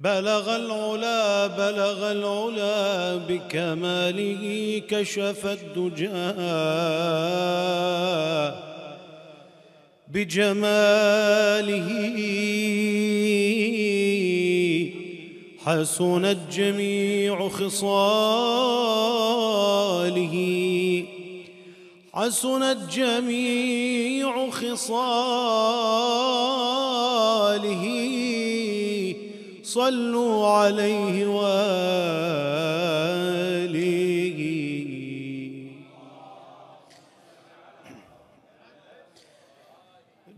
بلغ العلا بلغ العلا بكماله كشف الدجى بجماله حسنت جميع خصاله حسنت جميع خصاله صلوا عليه وآله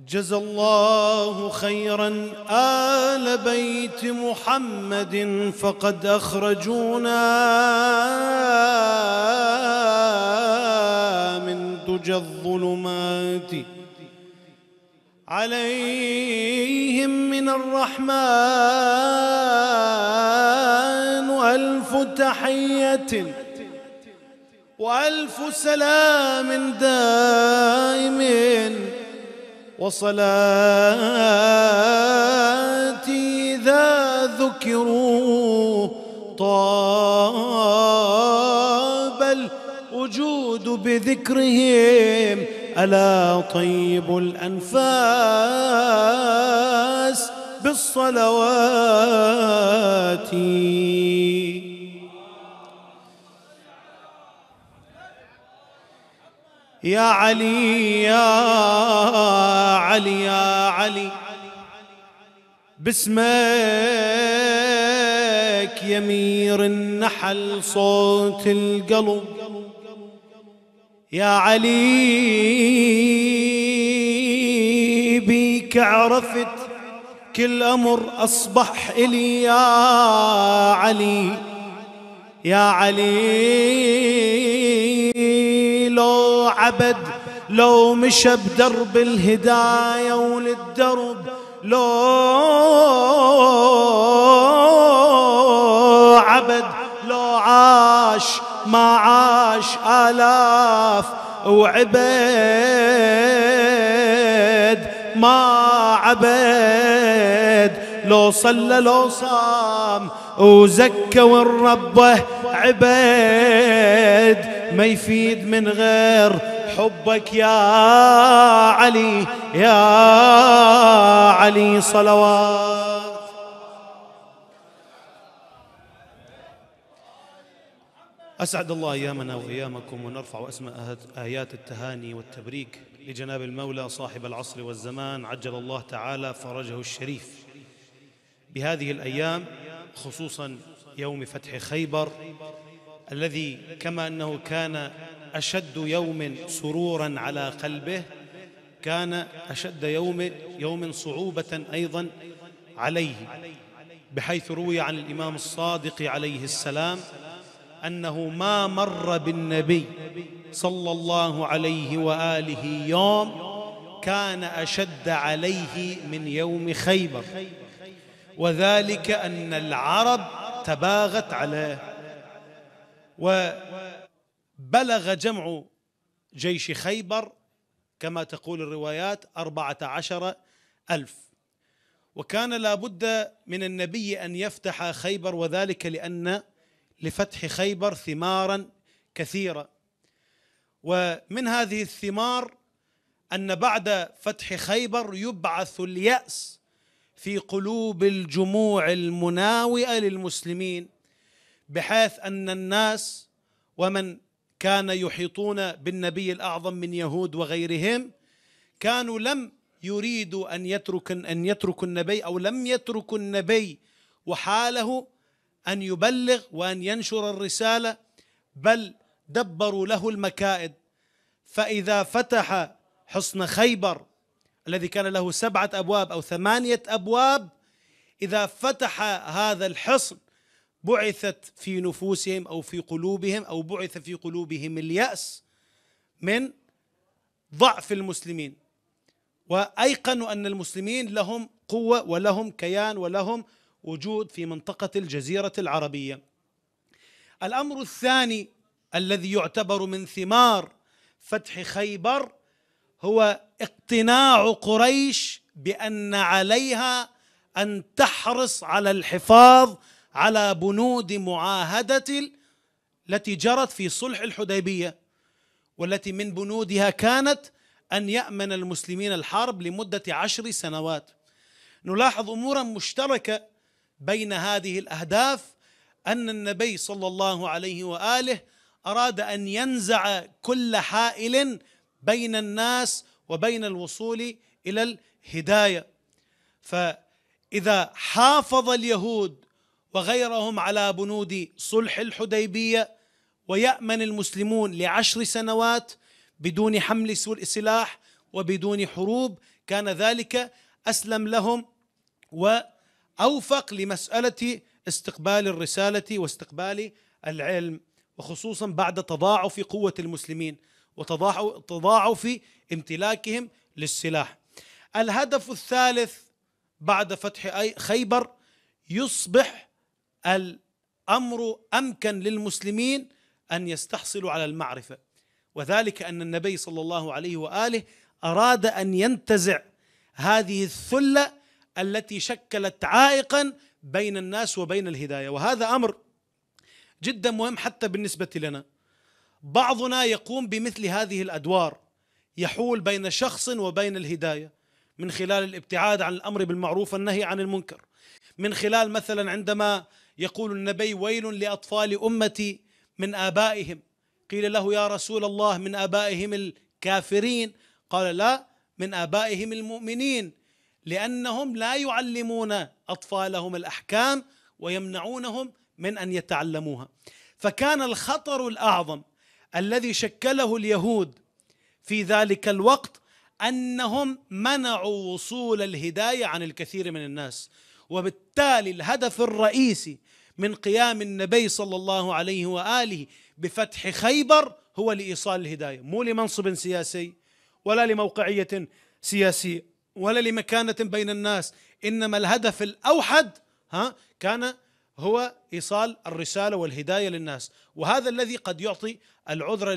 جزى الله خيرا آل بيت محمد فقد أخرجونا من دجى الظلمات عليهم من الرحمن والف تحيه والف سلام دائم وصلاتي اذا ذكروا طاب الوجود بذكرهم ألا طيب الأنفاس بالصلوات يا علي يا علي يا علي باسمك يمير النحل صوت القلب يا علي بيك عرفت كل أمر أصبح إلي يا علي يا علي لو عبد لو مشى بدرب الهداية وللدرب لو عبد لو عاش ما عاش آلاف وعبيد ما عبد لو صلى لو صام وزكى وربه عبيد ما يفيد من غير حبك يا علي يا علي صلوات أسعد الله أيامنا وأيامكم ونرفع أسماء آيات التهاني والتبريك لجناب المولى صاحب العصر والزمان عجل الله تعالى فرجه الشريف بهذه الأيام خصوصا يوم فتح خيبر الذي كما أنه كان أشد يوم سرورا على قلبه كان أشد يوم يوم صعوبة أيضا عليه بحيث روي عن الإمام الصادق عليه السلام أنه ما مر بالنبي صلى الله عليه وآله يوم كان أشد عليه من يوم خيبر وذلك أن العرب تباغت عليه وبلغ جمع جيش خيبر كما تقول الروايات أربعة عشر ألف وكان لابد من النبي أن يفتح خيبر وذلك لأن لفتح خيبر ثمارا كثيره ومن هذه الثمار ان بعد فتح خيبر يبعث الياس في قلوب الجموع المناوئه للمسلمين بحيث ان الناس ومن كان يحيطون بالنبي الاعظم من يهود وغيرهم كانوا لم يريدوا ان يترك ان يتركوا النبي او لم يتركوا النبي وحاله ان يبلغ وان ينشر الرساله بل دبروا له المكائد فاذا فتح حصن خيبر الذي كان له سبعه ابواب او ثمانيه ابواب اذا فتح هذا الحصن بعثت في نفوسهم او في قلوبهم او بعث في قلوبهم الياس من ضعف المسلمين وايقنوا ان المسلمين لهم قوه ولهم كيان ولهم وجود في منطقة الجزيرة العربية. الأمر الثاني الذي يعتبر من ثمار فتح خيبر هو اقتناع قريش بأن عليها أن تحرص على الحفاظ على بنود معاهدة التي جرت في صلح الحديبية والتي من بنودها كانت أن يأمن المسلمين الحرب لمدة عشر سنوات نلاحظ أمورا مشتركة بين هذه الاهداف ان النبي صلى الله عليه واله اراد ان ينزع كل حائل بين الناس وبين الوصول الى الهدايه فاذا حافظ اليهود وغيرهم على بنود صلح الحديبيه ويامن المسلمون لعشر سنوات بدون حمل سلاح وبدون حروب كان ذلك اسلم لهم و اوفق لمساله استقبال الرساله واستقبال العلم وخصوصا بعد تضاعف قوه المسلمين وتضاعف امتلاكهم للسلاح. الهدف الثالث بعد فتح خيبر يصبح الامر امكن للمسلمين ان يستحصلوا على المعرفه وذلك ان النبي صلى الله عليه واله اراد ان ينتزع هذه الثله التي شكلت عائقا بين الناس وبين الهدايه وهذا امر جدا مهم حتى بالنسبه لنا بعضنا يقوم بمثل هذه الادوار يحول بين شخص وبين الهدايه من خلال الابتعاد عن الامر بالمعروف والنهي عن المنكر من خلال مثلا عندما يقول النبي ويل لاطفال امتي من ابائهم قيل له يا رسول الله من ابائهم الكافرين قال لا من ابائهم المؤمنين لانهم لا يعلمون اطفالهم الاحكام ويمنعونهم من ان يتعلموها فكان الخطر الاعظم الذي شكله اليهود في ذلك الوقت انهم منعوا وصول الهدايه عن الكثير من الناس وبالتالي الهدف الرئيسي من قيام النبي صلى الله عليه واله بفتح خيبر هو لايصال الهدايه مو لمنصب سياسي ولا لموقعيه سياسيه ولا لمكانة بين الناس إنما الهدف الأوحد ها كان هو ايصال الرساله والهدايه للناس وهذا الذي قد يعطي العذر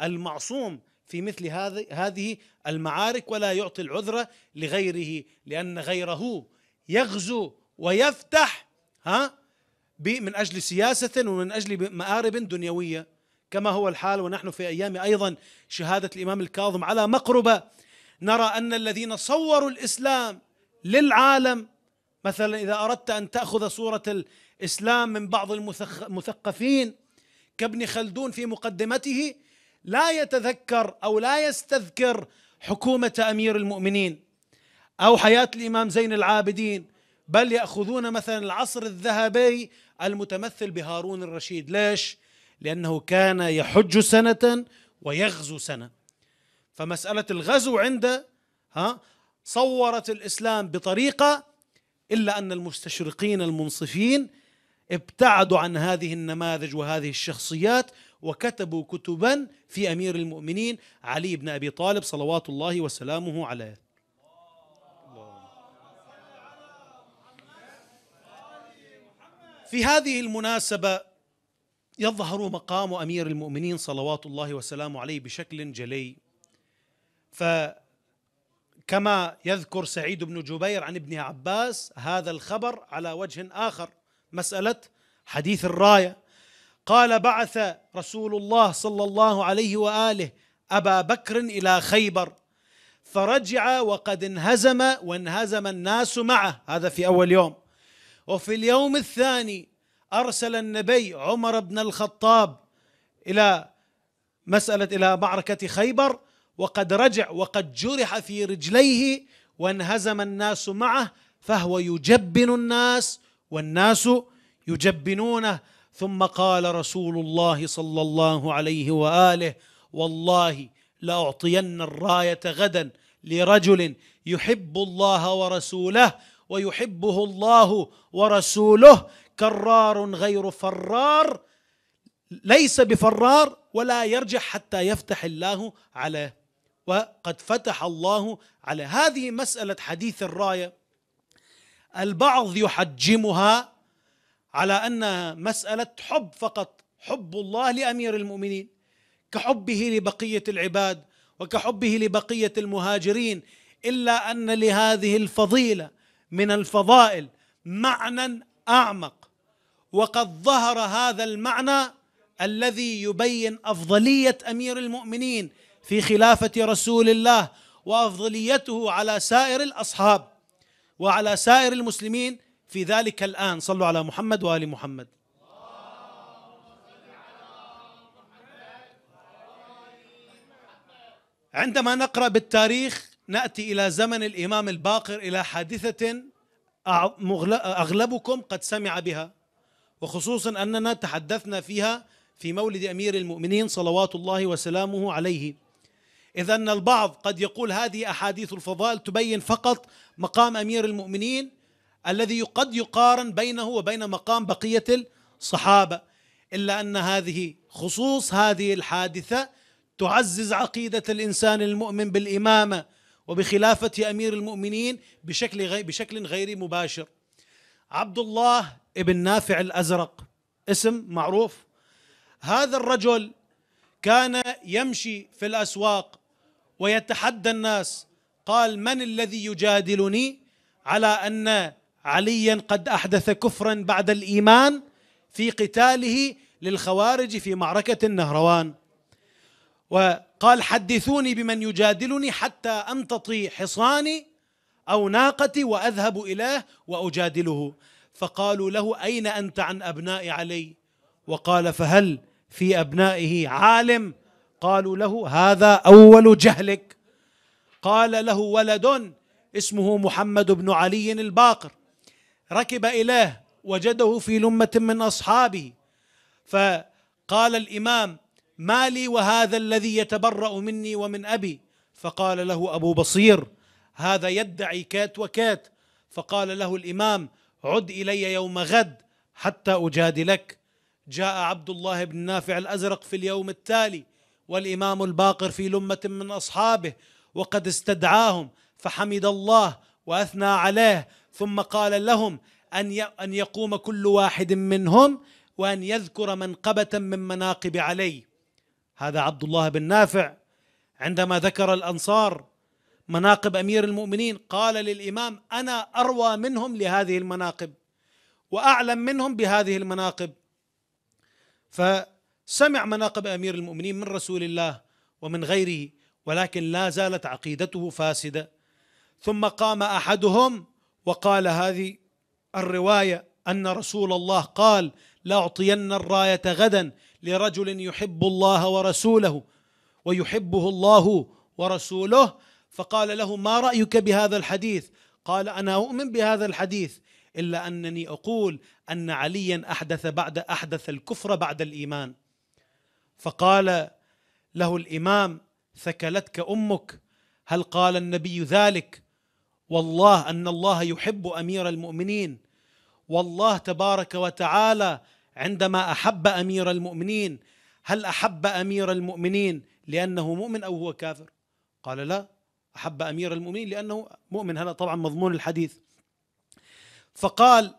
للمعصوم في مثل هذه المعارك ولا يعطي العذر لغيره لان غيره يغزو ويفتح ها من اجل سياسه ومن اجل مآرب دنيويه كما هو الحال ونحن في ايام ايضا شهاده الامام الكاظم على مقربه نرى ان الذين صوروا الاسلام للعالم مثلا اذا اردت ان تاخذ صوره الاسلام من بعض المثقفين كابن خلدون في مقدمته لا يتذكر او لا يستذكر حكومه امير المؤمنين او حياه الامام زين العابدين بل ياخذون مثلا العصر الذهبي المتمثل بهارون الرشيد ليش لانه كان يحج سنه ويغزو سنه فمسألة الغزو عند ها صورت الإسلام بطريقة إلا أن المستشرقين المنصفين ابتعدوا عن هذه النماذج وهذه الشخصيات وكتبوا كتبا في أمير المؤمنين علي بن أبي طالب صلوات الله وسلامه عليه في هذه المناسبة يظهر مقام أمير المؤمنين صلوات الله وسلامه عليه بشكل جلي فكما يذكر سعيد بن جبير عن ابن عباس هذا الخبر على وجه آخر مسألة حديث الراية قال بعث رسول الله صلى الله عليه وآله أبا بكر إلى خيبر فرجع وقد انهزم وانهزم الناس معه هذا في أول يوم وفي اليوم الثاني أرسل النبي عمر بن الخطاب إلى مسألة إلى معركة خيبر وقد رجع وقد جرح في رجليه وانهزم الناس معه فهو يجبن الناس والناس يجبنونه ثم قال رسول الله صلى الله عليه واله والله لاعطين الرايه غدا لرجل يحب الله ورسوله ويحبه الله ورسوله كرار غير فرار ليس بفرار ولا يرجع حتى يفتح الله عليه وقد فتح الله على هذه مسألة حديث الراية البعض يحجمها على أنها مسألة حب فقط حب الله لأمير المؤمنين كحبه لبقية العباد وكحبه لبقية المهاجرين إلا أن لهذه الفضيلة من الفضائل معنى أعمق وقد ظهر هذا المعنى الذي يبين أفضلية أمير المؤمنين في خلافه رسول الله وافضليته على سائر الاصحاب وعلى سائر المسلمين في ذلك الان صلوا على محمد وال محمد عندما نقرا بالتاريخ ناتي الى زمن الامام الباقر الى حادثه اغلبكم قد سمع بها وخصوصا اننا تحدثنا فيها في مولد امير المؤمنين صلوات الله وسلامه عليه إذا البعض قد يقول هذه أحاديث الفضائل تبين فقط مقام أمير المؤمنين الذي قد يقارن بينه وبين مقام بقية الصحابة إلا أن هذه خصوص هذه الحادثة تعزز عقيدة الإنسان المؤمن بالإمامة وبخلافة أمير المؤمنين بشكل بشكل غير مباشر عبد الله ابن نافع الأزرق اسم معروف هذا الرجل كان يمشي في الأسواق ويتحدى الناس قال من الذي يجادلني على أن عليا قد أحدث كفرا بعد الإيمان في قتاله للخوارج في معركة النهروان وقال حدثوني بمن يجادلني حتى أمتطي حصاني أو ناقتي وأذهب إليه وأجادله فقالوا له أين أنت عن أبناء علي وقال فهل في أبنائه عالم قالوا له هذا اول جهلك قال له ولد اسمه محمد بن علي الباقر ركب اليه وجده في لمه من اصحابه فقال الامام ما لي وهذا الذي يتبرا مني ومن ابي فقال له ابو بصير هذا يدعي كات وكات فقال له الامام عد الي يوم غد حتى اجادلك جاء عبد الله بن نافع الازرق في اليوم التالي والامام الباقر في لمه من اصحابه وقد استدعاهم فحمد الله واثنى عليه ثم قال لهم ان ان يقوم كل واحد منهم وان يذكر منقبه من مناقب علي هذا عبد الله بن نافع عندما ذكر الانصار مناقب امير المؤمنين قال للامام انا اروى منهم لهذه المناقب واعلم منهم بهذه المناقب ف سمع مناقب امير المؤمنين من رسول الله ومن غيره ولكن لا زالت عقيدته فاسده ثم قام احدهم وقال هذه الروايه ان رسول الله قال لاعطين الرايه غدا لرجل يحب الله ورسوله ويحبه الله ورسوله فقال له ما رايك بهذا الحديث قال انا اؤمن بهذا الحديث الا انني اقول ان عليا احدث بعد احدث الكفر بعد الايمان فقال له الامام ثكلتك امك هل قال النبي ذلك والله ان الله يحب امير المؤمنين والله تبارك وتعالى عندما احب امير المؤمنين هل احب امير المؤمنين لانه مؤمن او هو كافر قال لا احب امير المؤمنين لانه مؤمن هذا طبعا مضمون الحديث فقال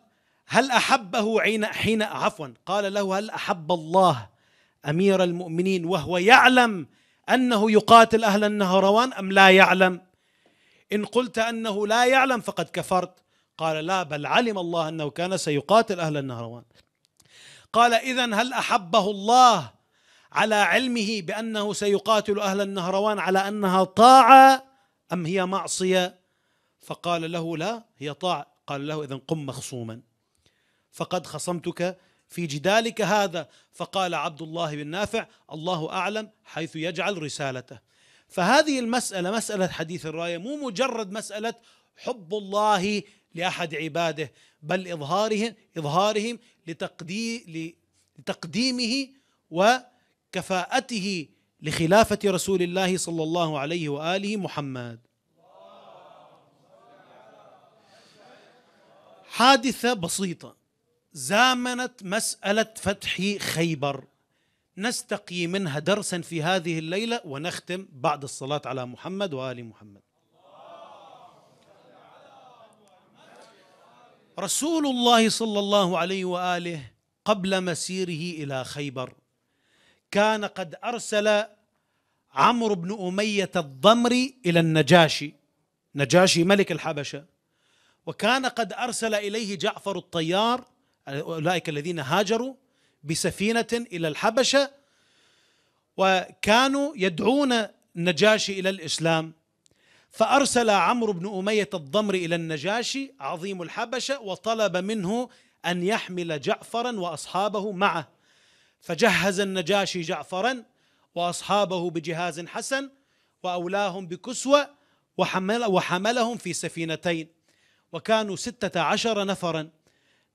هل احبه حين عفوا قال له هل احب الله امير المؤمنين وهو يعلم انه يقاتل اهل النهروان ام لا يعلم ان قلت انه لا يعلم فقد كفرت قال لا بل علم الله انه كان سيقاتل اهل النهروان قال اذا هل احبه الله على علمه بانه سيقاتل اهل النهروان على انها طاعه ام هي معصيه فقال له لا هي طاعه قال له اذا قم مخصوما فقد خصمتك في جدالك هذا فقال عبد الله بن نافع الله اعلم حيث يجعل رسالته فهذه المساله مساله حديث الرايه مو مجرد مساله حب الله لاحد عباده بل اظهارهم اظهارهم لتقديمه وكفاءته لخلافه رسول الله صلى الله عليه واله محمد حادثه بسيطه زامنت مسألة فتح خيبر نستقي منها درسا في هذه الليلة ونختم بعد الصلاة على محمد وآل محمد رسول الله صلى الله عليه وآله قبل مسيره إلى خيبر كان قد أرسل عمرو بن أمية الضمري إلى النجاشي نجاشي ملك الحبشة وكان قد أرسل إليه جعفر الطيار أولئك الذين هاجروا بسفينة إلى الحبشة وكانوا يدعون النجاشي إلى الإسلام فأرسل عمرو بن أمية الضمر إلى النجاشي عظيم الحبشة وطلب منه أن يحمل جعفرا وأصحابه معه فجهز النجاشي جعفرا وأصحابه بجهاز حسن وأولاهم بكسوة وحمل وحملهم في سفينتين وكانوا ستة عشر نفرا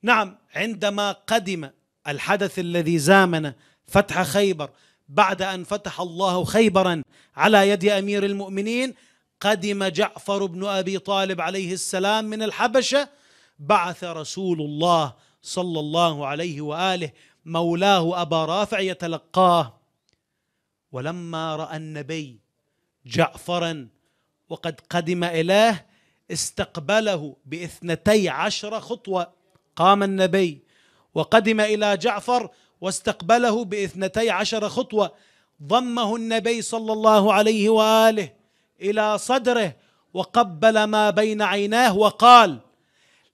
نعم عندما قدم الحدث الذي زامن فتح خيبر بعد ان فتح الله خيبرا على يد امير المؤمنين قدم جعفر بن ابي طالب عليه السلام من الحبشه بعث رسول الله صلى الله عليه واله مولاه ابا رافع يتلقاه ولما راى النبي جعفرا وقد قدم اليه استقبله باثنتي عشر خطوه قام النبي وقدم إلى جعفر واستقبله باثنتي عشر خطوة ضمه النبي صلى الله عليه وآله إلى صدره وقبل ما بين عيناه وقال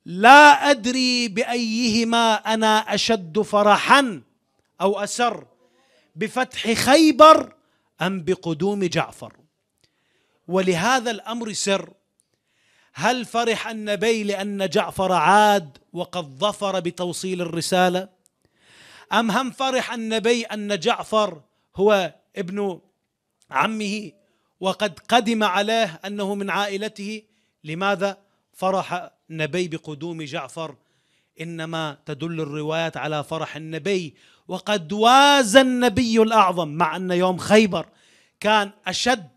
لا أدري بأيهما أنا أشد فرحا أو أسر بفتح خيبر أم بقدوم جعفر ولهذا الأمر سر هل فرح النبي لأن جعفر عاد وقد ظفر بتوصيل الرسالة أم هم فرح النبي أن جعفر هو ابن عمه وقد قدم عليه أنه من عائلته لماذا فرح النبي بقدوم جعفر إنما تدل الروايات على فرح النبي وقد وازى النبي الأعظم مع أن يوم خيبر كان أشد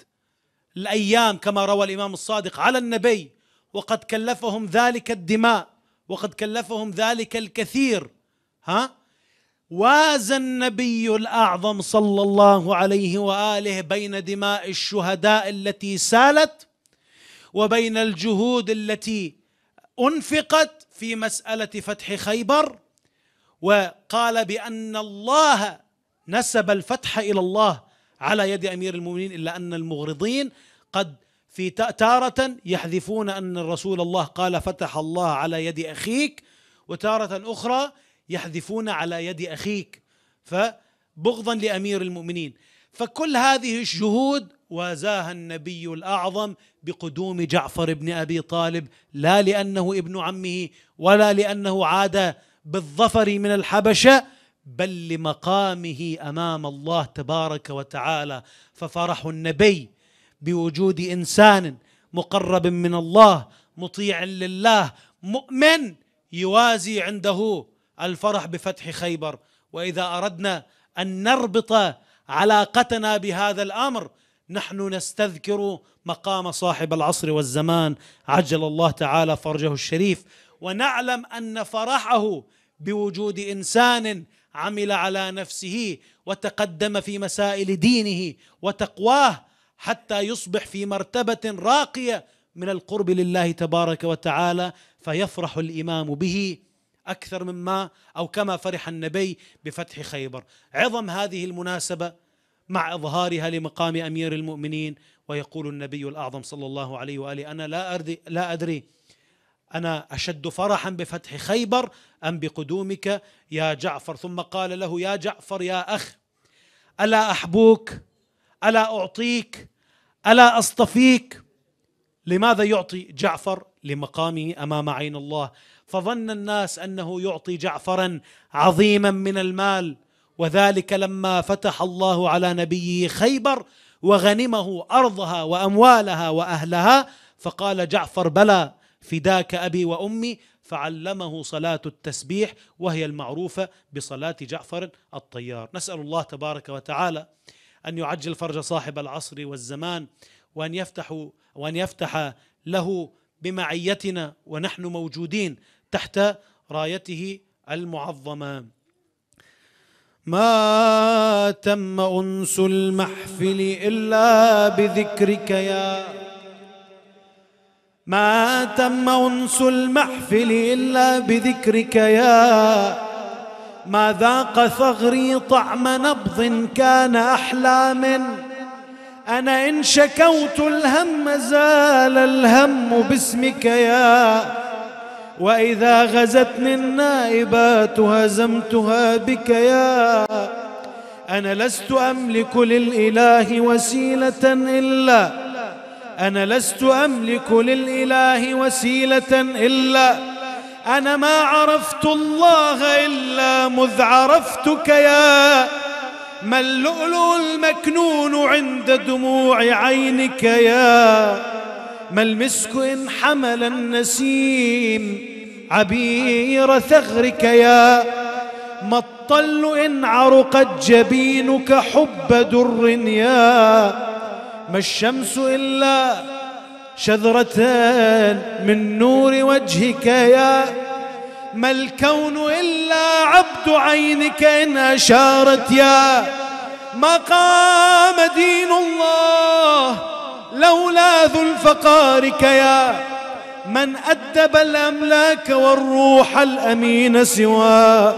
الأيام كما روى الإمام الصادق على النبي وقد كلفهم ذلك الدماء وقد كلفهم ذلك الكثير ها وازى النبي الاعظم صلى الله عليه واله بين دماء الشهداء التي سالت وبين الجهود التي انفقت في مساله فتح خيبر وقال بان الله نسب الفتح الى الله على يد امير المؤمنين الا ان المغرضين قد في تارة يحذفون أن رسول الله قال فتح الله على يد أخيك وتارة أخرى يحذفون على يد أخيك فبغضا لأمير المؤمنين فكل هذه الشهود وازاها النبي الأعظم بقدوم جعفر بن أبي طالب لا لأنه ابن عمه ولا لأنه عاد بالظفر من الحبشة بل لمقامه أمام الله تبارك وتعالى ففرح النبي بوجود انسان مقرب من الله مطيع لله مؤمن يوازي عنده الفرح بفتح خيبر واذا اردنا ان نربط علاقتنا بهذا الامر نحن نستذكر مقام صاحب العصر والزمان عجل الله تعالى فرجه الشريف ونعلم ان فرحه بوجود انسان عمل على نفسه وتقدم في مسائل دينه وتقواه حتى يصبح في مرتبه راقيه من القرب لله تبارك وتعالى فيفرح الامام به اكثر مما او كما فرح النبي بفتح خيبر عظم هذه المناسبه مع اظهارها لمقام امير المؤمنين ويقول النبي الاعظم صلى الله عليه واله انا لا أدري لا ادري انا اشد فرحا بفتح خيبر ام بقدومك يا جعفر ثم قال له يا جعفر يا اخ الا احبوك الا اعطيك الا اصطفيك لماذا يعطي جعفر لمقامه امام عين الله فظن الناس انه يعطي جعفرا عظيما من المال وذلك لما فتح الله على نبيه خيبر وغنمه ارضها واموالها واهلها فقال جعفر بلى فداك ابي وامي فعلمه صلاه التسبيح وهي المعروفه بصلاه جعفر الطيار نسال الله تبارك وتعالى أن يعجل فرج صاحب العصر والزمان وأن يفتح وأن يفتح له بمعيتنا ونحن موجودين تحت رايته المعظمة ما تم أنس المحفل إلا بذكرك يا ما تم أنس المحفل إلا بذكرك يا ما ذاق ثغري طعم نبض كان أحلى من أنا إن شكوت الهم زال الهم باسمك يا وإذا غزتني النائبات هزمتها بك يا أنا لست أملك للإله وسيلة إلا أنا لست أملك للإله وسيلة إلا أنا ما عرفت الله إلا مذ عرفتك يا ما اللؤلؤ المكنون عند دموع عينك يا ما المسك إن حمل النسيم عبير ثغرك يا ما الطل إن عرقت جبينك حب در يا ما الشمس إلا شذرة من نور وجهك يا ما الكون إلا عبد عينك إن أشارت يا ما قام دين الله لولا ذو الفقارك يا من أدب الأملاك والروح الأمين سوى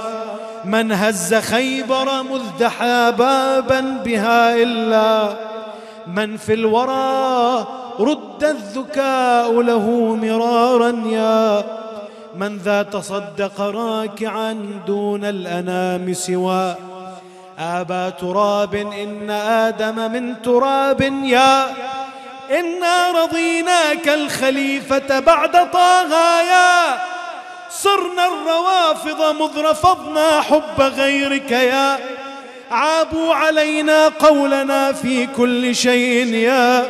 من هز خيبر مذدحا بابا بها إلا من في الورى رد الذكاء له مرارا يا من ذا تصدق راكعا دون الأنام سوى آبا تراب إن آدم من تراب يا إنا رضيناك الخليفة بعد طه يا صرنا الروافض مذ رفضنا حب غيرك يا عابوا علينا قولنا في كل شيء يا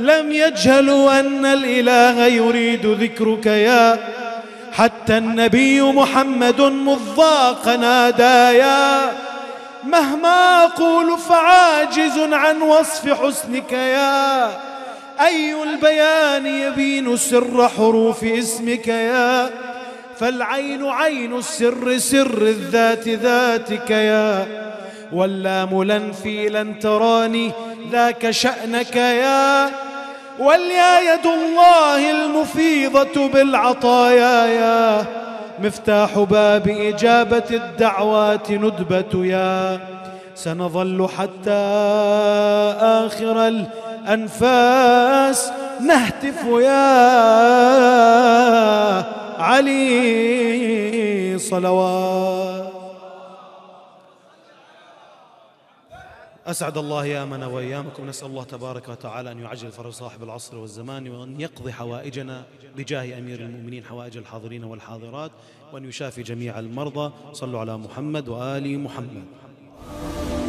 لم يجهلوا أن الإله يريد ذكرك يا حتى النبي محمد مضاق نادى يا مهما أقول فعاجز عن وصف حسنك يا أي البيان يبين سر حروف اسمك يا فالعين عين السر سر الذات ذاتك يا واللام لن في لن تراني ذاك شأنك يا واليا يد الله المفيضة بالعطايا يا مفتاح باب إجابة الدعوات ندبة يا سنظل حتى آخر الأنفاس نهتف يا علي صلوات أسعد الله أيامنا وأيامكم نسأل الله تبارك وتعالى أن يعجل فرج صاحب العصر والزمان وأن يقضي حوائجنا بجاه أمير المؤمنين حوائج الحاضرين والحاضرات وأن يشافي جميع المرضى صلوا على محمد وآل محمد